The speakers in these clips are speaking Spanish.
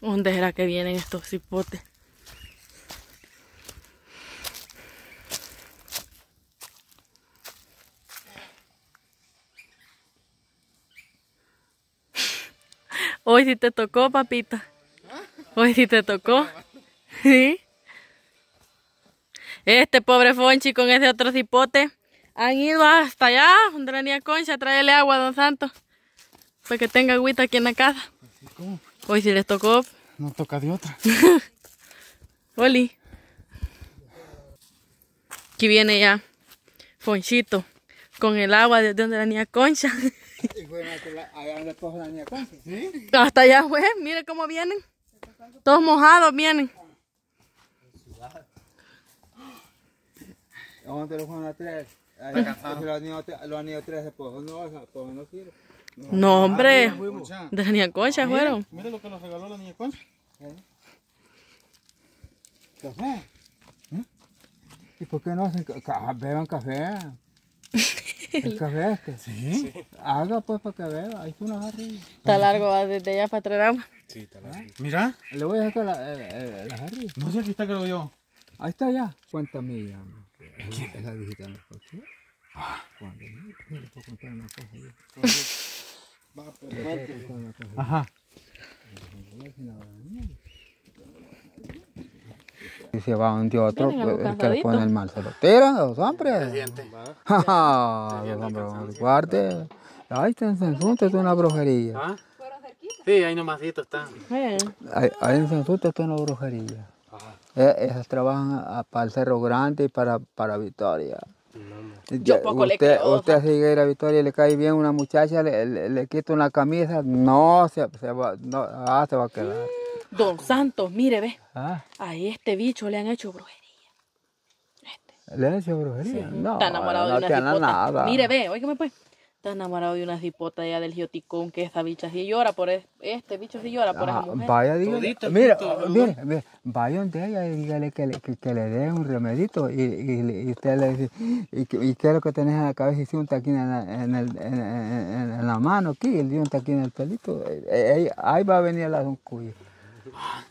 ¿Dónde será que vienen estos cipotes? Hoy sí te tocó, papita. Hoy sí te tocó. ¿Sí? Este pobre Fonchi con ese otro cipote han ido hasta allá, donde la niña Concha, tráele agua don Santo, para que tenga agüita aquí en la casa. ¿Cómo? Hoy si les tocó. No toca de otra. Oli. Aquí viene ya Fonchito con el agua de donde la niña Concha. ¿Y Hasta allá fue, mire cómo vienen. Todos mojados vienen. ¿Dónde a lo han ido tres esposos, no, no sirve. No, hombre, ah, de la niña Concha fueron. Mira lo que nos regaló la niña Concha. Café. ¿Eh? ¿Eh? ¿Y por qué no hacen café? Beban café. El café es que Sí. Haga pues para que beba. Ahí está una jarrilla. Está largo, desde allá para Trerama. Sí, está largo. ¿Eh? Mira. Le voy a dejar la, jarrilla. No sé si está, creo yo. Ahí está ya. ¿Cuánta milla ¿Quién? Es la visita mejor, ¿sí? Ah. Cuando yo le puedo contar una cosa yo. Va, pero una Ajá. Y se va un tío otro, pues, el que le pone el mal se lo tira, los hombres. los hombres, guarde. Ay, te ensunto, es una brujería. ¿Ah? Sí, ahí nomásito está. Ahí, ahí en Sensunte, está una brujería. Eh, ellas trabajan para el Cerro Grande y para, para Victoria. Yo poco le creo. Usted sigue ir a Victoria y le cae bien una muchacha, le, le, quita una camisa, no se, se va, no, ah, se va a quedar. Mm, don Santos, mire, ve. Ah. A este bicho le han hecho brujería. Este. ¿Le han hecho brujería? No, está enamorado no, de una no nada. Mire, ve, me pues. Está enamorado de una cipota ya del gioticón que esa bicha sí llora por este bicho se llora por el esa ah, mujer. Vaya, dígale, mira, ah, vaya donde ella y dígale que le, que, le dé un remedito y, y, usted le dice, y, qué es lo que tenés en la cabeza y si un taquín en la, en, el, en, la mano aquí, y le un taquín en el pelito. Eh, eh, ahí, va a venir la doncuya. Ah,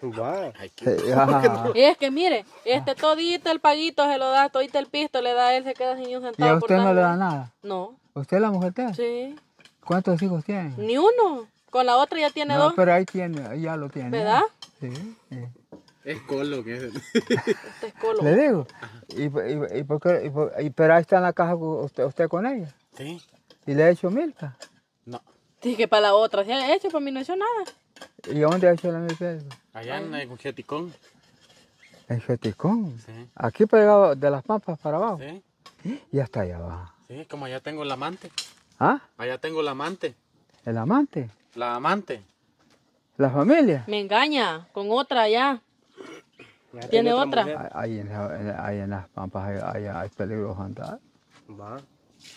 eh, y es que mire, este todito el paguito se lo da, todito el pisto le da él, se queda sin un centavo. ¿Y a usted no le da nada? No. ¿Usted la mujer tiene? Sí. ¿Cuántos hijos tiene? Ni uno. Con la otra ya tiene dos. no, Pero ahí tiene, ahí ya lo tiene. ¿Verdad? Sí. Es colo que es. este es colo. Le digo. ¿Y, y, por qué, y pero ahí está en la caja usted, usted con ella. Sí. ¿Y le ha hecho milka? No. sí, que para la otra, si ha hecho, para mí no ha hecho nada. ¿Y dónde ha hecho la misma? Allá en el eh, Jeticón. ¿En Jeticón? Aquí pegado de las pampas para abajo. Sí. Y hasta allá abajo. Sí, como allá tengo el amante. ¿Ah? Allá tengo el amante. ¿El amante? La amante. ¿La familia? Me engaña con otra allá. ¿Tiene, otra? Ahí, en, en, las pampas hay, hay, de andar. Va.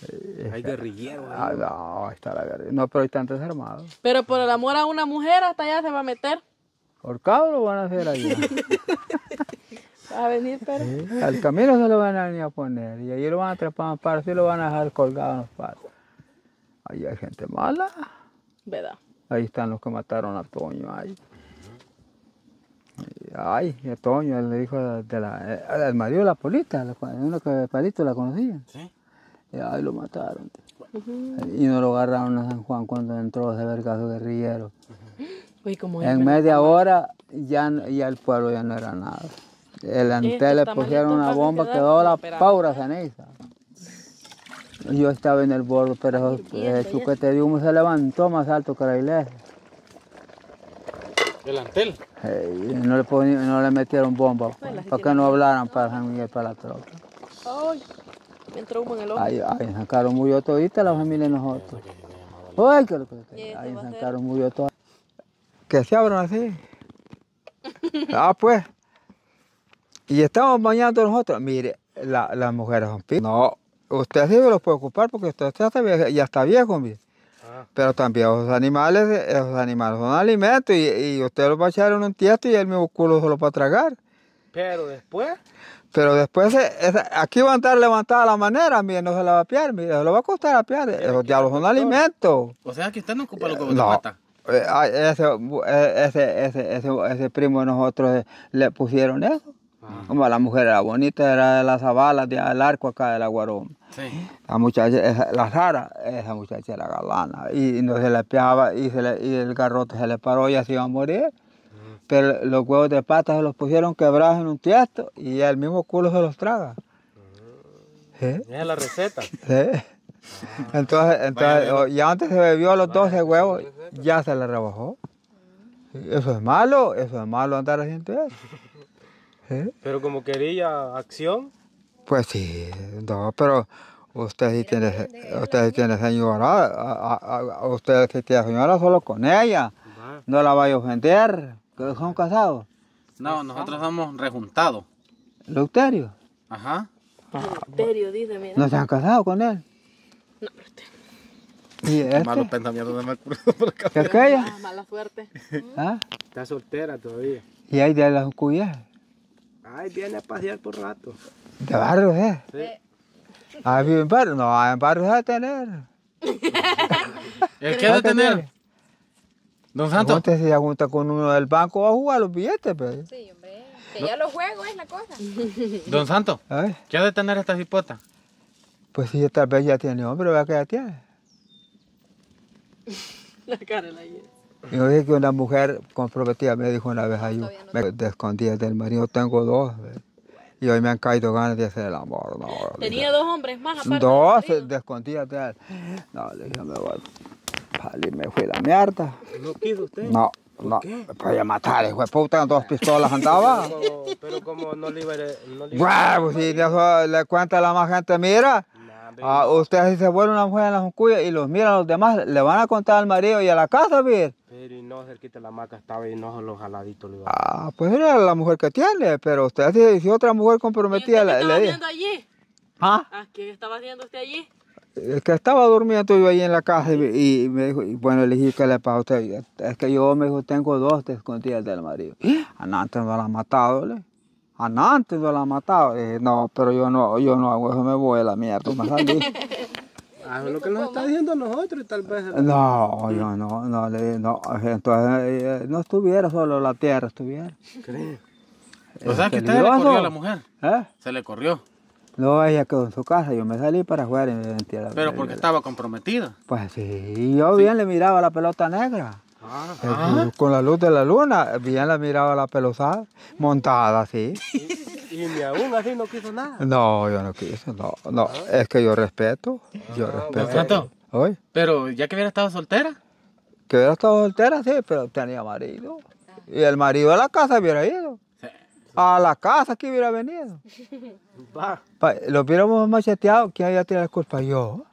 Eh, hay guerrillero Ah, no, está la guerrilla. No, pero están están Pero por el amor a una mujer, hasta allá se va a meter. Horcado lo van a hacer allá. a venir, pero. Eh, al camino se lo van a venir a poner. Y ahí lo van a trepar un par, y lo van a dejar colgado en los palos. Ahí hay gente mala. ¿Verdad? Ahí están los que mataron a Toño. Ay, Toño, el hijo de la, eh, marido de la Polita, uno que Palito la conocía. Sí. Eh, y ahí lo mataron. Y no lo agarraron a San Juan cuando entró ese vergazo guerrillero. en media hora ya, el pueblo ya no era nada. El antel este le pusieron una bomba, quedó la paura ceniza. Yo estaba en el borde, pero el chuquete de humo se levantó más alto que la iglesia. ¿El antel? no, le metieron bomba, para, que no hablaran para San Miguel, para la tropa entró en el Ahí, sacaron muy la familia de nosotros. Ay, que lo Ahí sacaron muy se abran así. ah, pues. Y estamos bañando nosotros. Mire, las mujeres son No, usted sí me los puede ocupar porque usted, ya está viejo, mire. Ah. Pero también los animales, esos animales son alimentos y, usted los va a echar en un tiesto y el mismo culo se lo tragar. Pero después. Pero después, aquí va a estar levantada la manera, mire, no se la va a piar, mire, se lo va a costar a piar. Eh, los diablos son alimentos. O sea, que usted no ocupa lo que no. Mata. Eh, eh, ese, ese, ese, primo de nosotros le pusieron eso. Como ah. la mujer era bonita, era de las de, del arco acá de la Guarón. Sí. La muchacha, la rara, esa muchacha era galana. Y no se le piaba y, se y el garrote se le paró y así iba a morir los huevos de patas se los pusieron quebrados en un tiesto y el mismo culo se los traga. ¿Eh? Es la receta. ¿Eh? Ah. entonces, entonces ya oh, antes se bebió los 12 huevos, ya se le rebajó. Eso es malo, eso es malo andar haciendo eso. ¿Eh? Pero como quería acción. Pues sí, no, pero usted sí tiene, usted sí tiene señora, a, a usted sí tiene señora solo con ella. No la vaya a ofender. ¿Que son casados? No, pues, nosotros somos rejuntados. ¿Leuterio? Ajá. Ah. ¿No se han casado con él? No, pero usted. ¿Y este? Malos pensamientos de Mercurio aquella? Ah, mala suerte. ¿Ah? Está soltera todavía. ¿Y ahí de las cuyas? Ay, viene a pasear por rato. ¿De barrio, eh? Sí. ¿Ah, vive en barrio? No, en barrio a tener. ¿El qué de tener? Don Santo, Usted se junta con uno del banco, a jugar los billetes, pero... Pues. Sí, hombre. Que ya los juego es la cosa. Don Santo, ¿qué ha de tener esta cipota? Pues sí, tal vez ya tiene hombre, vea que ya tiene. la cara la lleva. Yo dije que una mujer comprometida me dijo una vez a yo, me del marido, tengo dos. Y hoy me han caído ganas de hacer el amor. Tenía dos hombres más aparte. Dos, él. No, le dije, me voy y me fue la mierda. ¿No quiso usted? No. No, voy a matar, hijo de puta, con dos pistolas andaba. Pero, como no libere... No pues, si le, oh, le cuenta a la más gente, mira, ah, usted si se vuelve una mujer en la juncuya y los mira a los demás, le van a contar al marido y a la casa, bien. Pues. Pero y no, quita la maca estaba y no los jaladitos le iba Ah, pues era la mujer que tiene, pero usted si, si otra mujer comprometida le. qué estaba haciendo allí? ¿Ah? ¿Ah? ¿Qué estaba haciendo usted allí? el que estaba durmiendo yo ahí en la casa y, me dijo, y bueno, le dije que le a usted? es que yo me dijo, tengo dos de escondidas del marido. ¿Eh? Antes no la matado, le. Antes no la matado. no, pero yo no, yo no hago eso, me voy a la mierda, me salí. Ah, lo que nos está diciendo nosotros nosotros, tal vez. No, yo no, no, no. Entonces, eh, no estuviera solo la tierra, estuviera. qué? O sea, que usted le corrió a la mujer. ¿Eh? Se le corrió. No, ella quedó en su casa, yo me salí para jugar en el Pero porque estaba comprometida. Pues sí, y yo bien le miraba la pelota negra. Ah, ah. Con la luz de la luna, bien le miraba la pelota montada así. Y, ni aún así no quiso nada. No, yo no quiso, no, no. Ah. Es que yo respeto, ah, yo respeto. ¿Hoy? Pero ya que hubiera estado soltera. Que hubiera estado soltera, sí, pero tenía marido. Y el marido de la casa hubiera ido. A la casa que hubiera venido. lo hubiéramos macheteado, ¿quién había tirado la culpa? Yo. O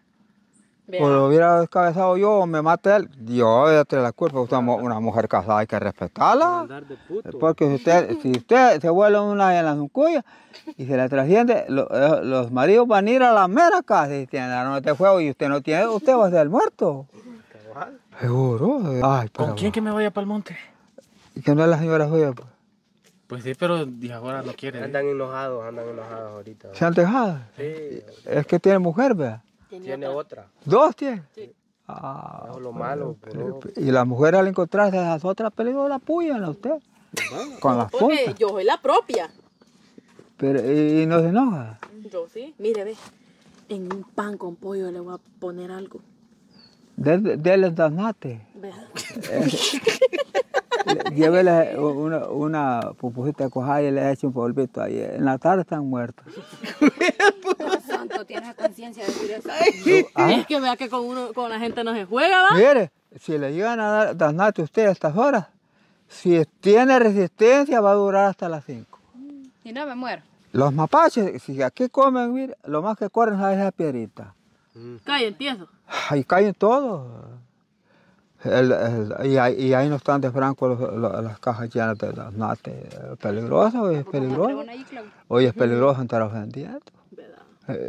pues lo hubiera descabezado yo, o me mata él. Yo había tirado la culpa. Usted, una mujer casada hay que respetarla. Porque si usted, si usted se vuelve una en la zuncuya y se la trasciende, eh, los maridos van a ir a la mera casa y tienen la noche de fuego y usted no tiene, usted va a ser muerto. Seguro. ¿Con quién que me vaya para el monte? ¿Y que no es la señora suya? Pues? Pues sí, pero ahora no quieren. ¿eh? Andan enojados, andan enojados ahorita. ¿Se han dejado? Sí. Es que tiene mujer, ¿verdad? Tiene otra. ¿Dos tiene? Sí. Ah, lo malo, pero... Y la mujer al encontrarse a las otras películas la puya a usted. Con las Porque yo soy la propia. Pero, ¿y, no se enoja? Yo sí. Mire, ve, en un pan con pollo le voy a poner algo. Dele de, de danate. Llévele una, una de cojada y le eche un polvito ahí. En la tarde están muertos. santo, tienes conciencia de decir eso. Ah. Es que vea que con, uno, con la gente no se juega, ¿va? Mire, si le llegan a dar nata a usted a estas horas, si tiene resistencia va a durar hasta las 5. Y no me muero. Los mapaches, si aquí comen, mire, lo más que corren es la piedrita. Mm. Caen, empiezo. Ahí caen todos. El, el, y, ahí, y, no están de franco las cajas llenas de las nates. Peligroso, hoy es peligroso. Hoy es peligroso entrar ¿Verdad?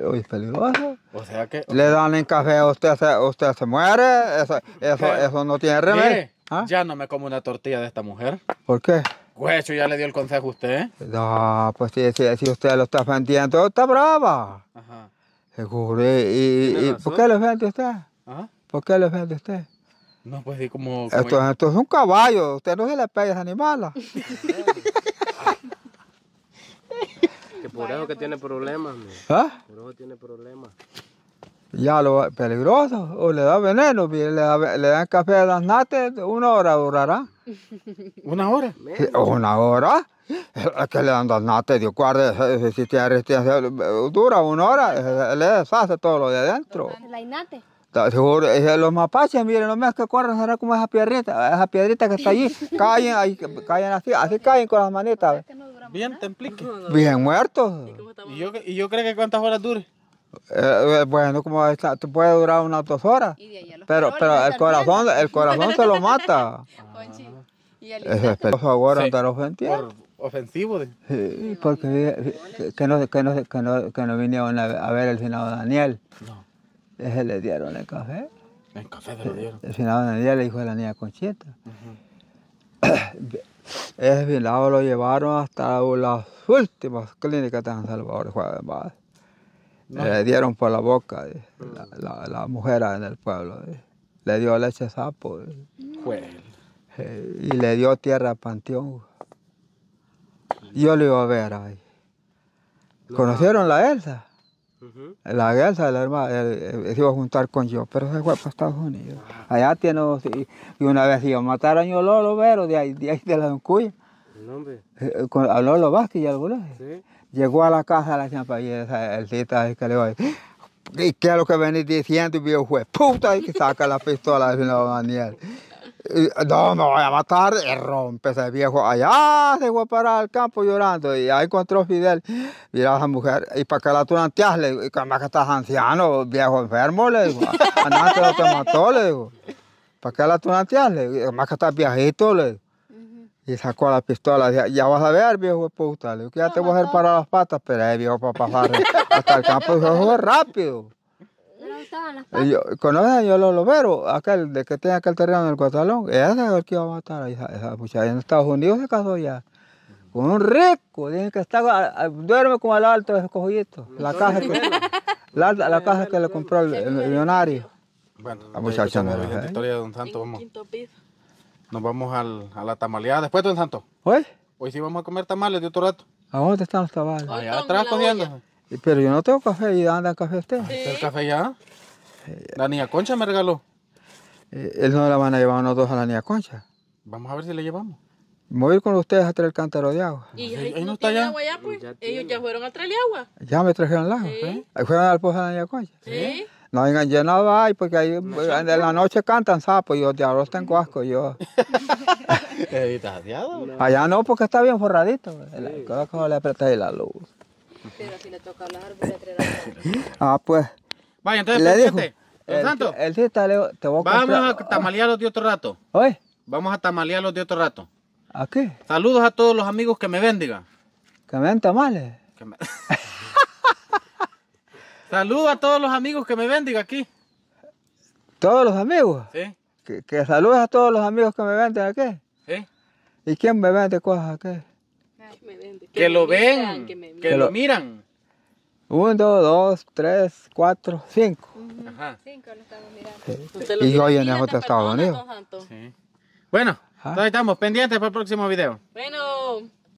Hoy eh, es peligroso. O sea que. Le dan en café, usted se, usted se muere, eso, eso, no tiene remedio. ¿Ah? Ya no me como una tortilla de esta mujer. ¿Por qué? Huecho, ya le dio el consejo a usted. ¿eh? No, pues si, si, usted lo está vendiendo, está brava. Ajá. Seguro. ¿Y, y, por qué lo vende usted? Ajá. ¿Por qué lo vende usted? No, pues sí, como... esto, esto, es un caballo, usted no se le pega a ese animal. ¿ah? que por eso que tiene problemas, ¿Ah? Por eso tiene problemas. Ya lo peligroso, o le da veneno, le, da, le dan café a las nates, una hora durará. ¿Una hora? ¿Una hora? Es que le dan las nates, Dios guarde, si tiene resistencia, dura una hora, le deshace todo lo de adentro. ¿La inate? Seguro, los mapaches, miren, los más que corren será como esa piedrita, esa piedrita que está allí, caen, ahí, así, así caen con las manitas. Bien, templique? Bien muertos. ¿Y yo, y yo creo que cuántas horas dure? Eh, eh, bueno, como está, puede durar unas dos horas. Pero, pero el corazón, el corazón se lo mata. Eso es peligroso ahora andar ofensivo. Sí, porque eh, que no, que no, que no, vinieron a ver el senado Daniel ese le dieron el café. El café se dieron. Al final la niña le dijo a la niña Conchita. Uh Ese lo llevaron hasta las últimas clínicas de San Salvador, jueves Le dieron por la boca eh, mm. la, mujer en el pueblo. Eh. Le dio leche sapo. Eh. y le dio tierra a Panteón. Yo lo iba a ver ahí. ¿Conocieron la Elsa? La guerra se se iba a juntar con yo, pero se fue para Estados Unidos. Ah. Allá tiene, y una vez iba a matar a Ñololo pero de ahí, de ahí de la Doncuya. Eh, eh, con, a Lolo Vázquez y al ¿Sí? Llegó a la casa de la señora y el tita que le va a decir, ¿qué es lo que venís diciendo? Y viejo juez, puta, y que saca la pistola de la Daniel. Eh, no, me voy a matar. Eh, rompe ese viejo allá, ah, se fue a parar al campo llorando. Y ahí encontró Fidel. Mira a esa mujer, y para que la turanteas, le digo, más que estás anciano, viejo enfermo, le digo. Antes ah, te mató, le digo. ¿Para que la turanteas? Le más que estás viejito, le digo. Y sacó la pistola, ya, vas a ver, viejo puta, le digo, ya te voy a hacer para las patas, pero ahí eh, viejo, para pasar hasta el campo, es rápido estaban las eh, Yo, conocen yo los aquel de que tiene aquel terreno en el Guatalón, ese es que iba a matar a esa, muchacha. En Estados Unidos se casó ya. Con un rico, dicen que está, duerme como al alto de ese La casa que, la, la casa que le compró el, millonario. Bueno, la muchacha no la ¿eh? historia de Don Santo, Nos vamos al, a la tamaleada. Después, Don Santo. ¿Hoy? Hoy sí vamos a comer tamales de otro rato. ¿A dónde están los tamales? Allá atrás cogiendo. Pero yo no tengo café. ¿Y dónde café usted? ¿El café ya? La niña Concha me regaló. Eh, él no la van a llevar nosotros a la niña Concha. Vamos a ver si le llevamos. Voy a ir con ustedes a traer el cántaro de agua. ¿Y ahí, no está ya? Agua pues. Ellos ya fueron a traerle agua. Ya me trajeron el agua. ¿eh? Ahí fueron al pozo de la niña Concha. ¿Sí? No vengan llenado ahí porque ahí, en pues, la noche cantan sapos. Pues yo de arroz tengo asco. Yo. ¿Estás Allá no, porque está bien forradito. le la luz. Ah, pues. Vaya, entonces, le el, santo, el, te Vamos a tamalearlos de otro rato. ¿Oye? Vamos a tamalearlos de otro rato. ¿A qué? Saludos a todos los amigos que me bendigan. Que me den tamales. Saludos a todos los amigos que me bendigan aquí. ¿Todos los amigos? Sí. Que, que saludos a todos los amigos que me venden aquí. Sí. ¿Y quién me vende cosas aquí? que, lo ven, que, lo miran. Uno, dos, tres, cuatro, cinco. Ajá. Cinco mirando. Y hoy en Estados Unidos. Bueno, estamos pendientes para el próximo video. Bueno.